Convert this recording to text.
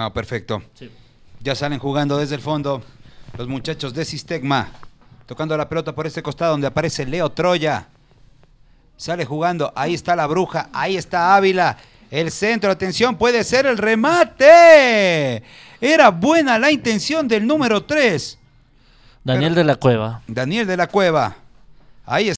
Ah, perfecto. Ya salen jugando desde el fondo los muchachos de Sistegma. Tocando la pelota por este costado donde aparece Leo Troya. Sale jugando. Ahí está la bruja. Ahí está Ávila. El centro, atención, puede ser el remate. Era buena la intención del número 3. Daniel de la Cueva. Daniel de la Cueva. Ahí está.